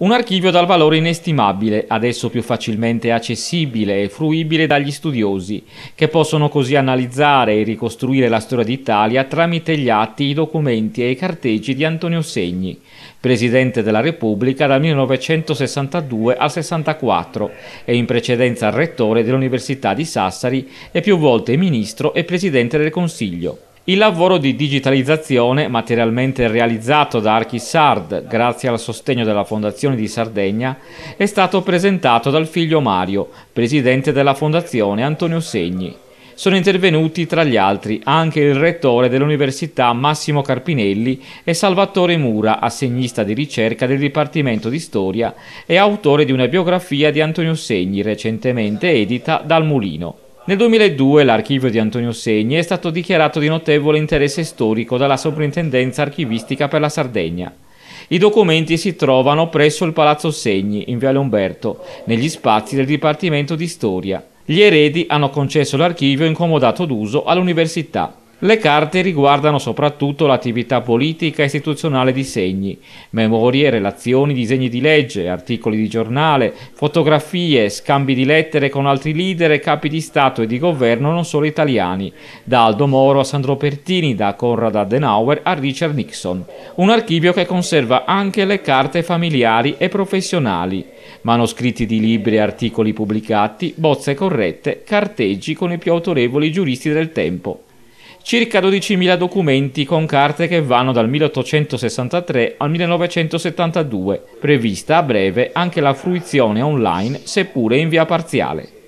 Un archivio dal valore inestimabile, adesso più facilmente accessibile e fruibile dagli studiosi, che possono così analizzare e ricostruire la storia d'Italia tramite gli atti, i documenti e i carteggi di Antonio Segni, Presidente della Repubblica dal 1962 al 64 e in precedenza Rettore dell'Università di Sassari e più volte Ministro e Presidente del Consiglio. Il lavoro di digitalizzazione, materialmente realizzato da Archisard grazie al sostegno della Fondazione di Sardegna, è stato presentato dal figlio Mario, presidente della Fondazione Antonio Segni. Sono intervenuti tra gli altri anche il rettore dell'Università Massimo Carpinelli e Salvatore Mura, assegnista di ricerca del Dipartimento di Storia e autore di una biografia di Antonio Segni recentemente edita dal Mulino. Nel 2002 l'archivio di Antonio Segni è stato dichiarato di notevole interesse storico dalla Soprintendenza Archivistica per la Sardegna. I documenti si trovano presso il Palazzo Segni, in Viale Umberto, negli spazi del Dipartimento di Storia. Gli eredi hanno concesso l'archivio incomodato d'uso all'università. Le carte riguardano soprattutto l'attività politica e istituzionale di segni, memorie, relazioni, disegni di legge, articoli di giornale, fotografie, scambi di lettere con altri leader e capi di Stato e di governo non solo italiani, da Aldo Moro a Sandro Pertini, da Conrad Adenauer a Richard Nixon. Un archivio che conserva anche le carte familiari e professionali, manoscritti di libri e articoli pubblicati, bozze corrette, carteggi con i più autorevoli giuristi del tempo circa 12.000 documenti con carte che vanno dal 1863 al 1972, prevista a breve anche la fruizione online seppure in via parziale.